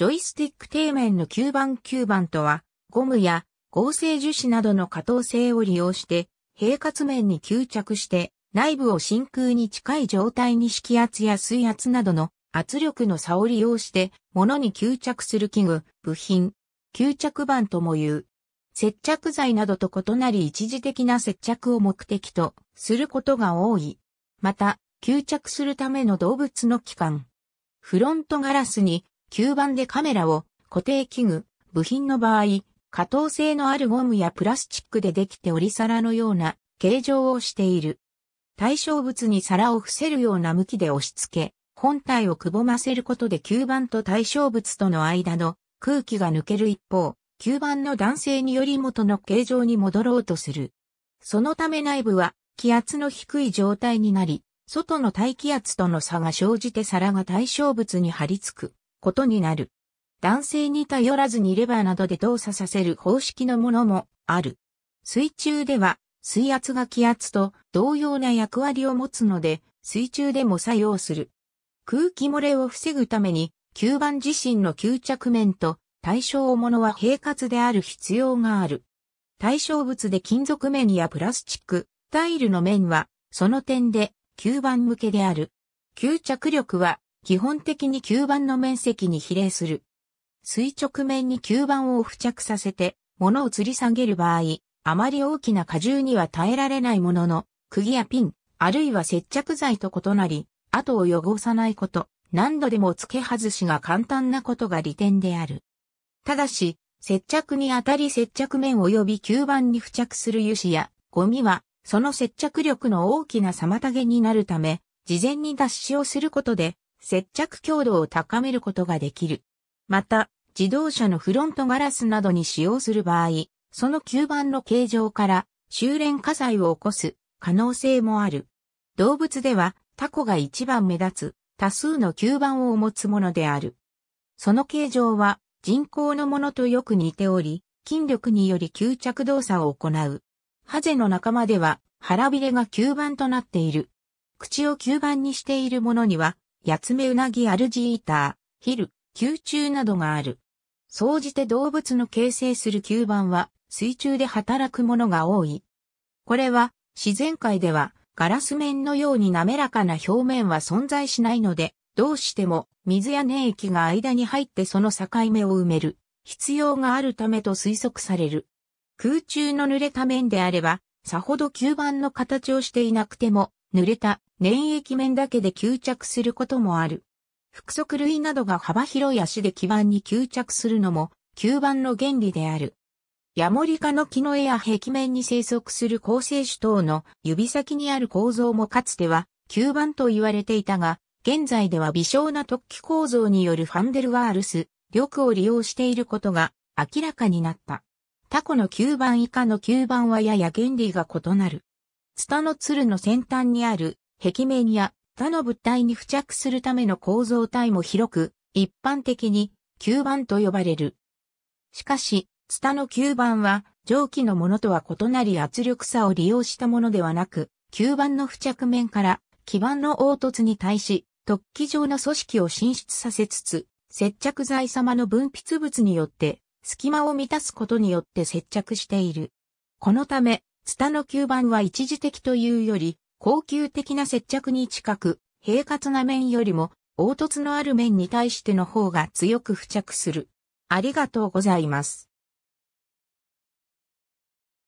ジョイスティック底面の吸盤吸盤とは、ゴムや合成樹脂などの可動性を利用して、平滑面に吸着して、内部を真空に近い状態に式圧や水圧などの圧力の差を利用して、物に吸着する器具、部品、吸着板とも言う。接着剤などと異なり一時的な接着を目的とすることが多い。また、吸着するための動物の器官。フロントガラスに吸盤でカメラを固定器具、部品の場合、可動性のあるゴムやプラスチックでできて折り皿のような形状をしている。対象物に皿を伏せるような向きで押し付け、本体をくぼませることで吸盤と対象物との間の空気が抜ける一方、吸盤の断性により元の形状に戻ろうとする。そのため内部は気圧の低い状態になり、外の大気圧との差が生じて皿が対象物に張り付く。ことになる。男性に頼らずにレバーなどで動作させる方式のものもある。水中では水圧が気圧と同様な役割を持つので水中でも作用する。空気漏れを防ぐために吸盤自身の吸着面と対象物は平滑である必要がある。対象物で金属面やプラスチック、タイルの面はその点で吸盤向けである。吸着力は基本的に吸盤の面積に比例する。垂直面に吸盤を付着させて、物を吊り下げる場合、あまり大きな荷重には耐えられないものの、釘やピン、あるいは接着剤と異なり、後を汚さないこと、何度でも付け外しが簡単なことが利点である。ただし、接着にあたり接着面及び吸盤に付着する油脂やゴミは、その接着力の大きな妨げになるため、事前に脱脂をすることで、接着強度を高めることができる。また、自動車のフロントガラスなどに使用する場合、その吸盤の形状から修練火災を起こす可能性もある。動物ではタコが一番目立つ多数の吸盤を持つものである。その形状は人工のものとよく似ており、筋力により吸着動作を行う。ハゼの仲間では腹びれが吸盤となっている。口を吸盤にしているものにはヤツメウナギアルジーター、ヒル、球虫などがある。総じて動物の形成する吸盤は水中で働くものが多い。これは自然界ではガラス面のように滑らかな表面は存在しないので、どうしても水や粘液が間に入ってその境目を埋める必要があるためと推測される。空中の濡れた面であれば、さほど吸盤の形をしていなくても、濡れた粘液面だけで吸着することもある。複足類などが幅広い足で基板に吸着するのも、吸盤の原理である。ヤモリ科の木の絵や壁面に生息する構成種等の指先にある構造もかつては吸盤と言われていたが、現在では微小な突起構造によるファンデルワールス、力を利用していることが明らかになった。タコの吸盤以下の吸盤はやや原理が異なる。ツタのツルの先端にある壁面や他の物体に付着するための構造体も広く、一般的に吸盤と呼ばれる。しかし、ツタの吸盤は蒸気のものとは異なり圧力差を利用したものではなく、吸盤の付着面から基板の凹凸に対し、突起状の組織を進出させつつ、接着剤様の分泌物によって隙間を満たすことによって接着している。このため、ツタの吸盤は一時的というより、高級的な接着に近く、平滑な面よりも凹凸のある面に対しての方が強く付着する。ありがとうございます。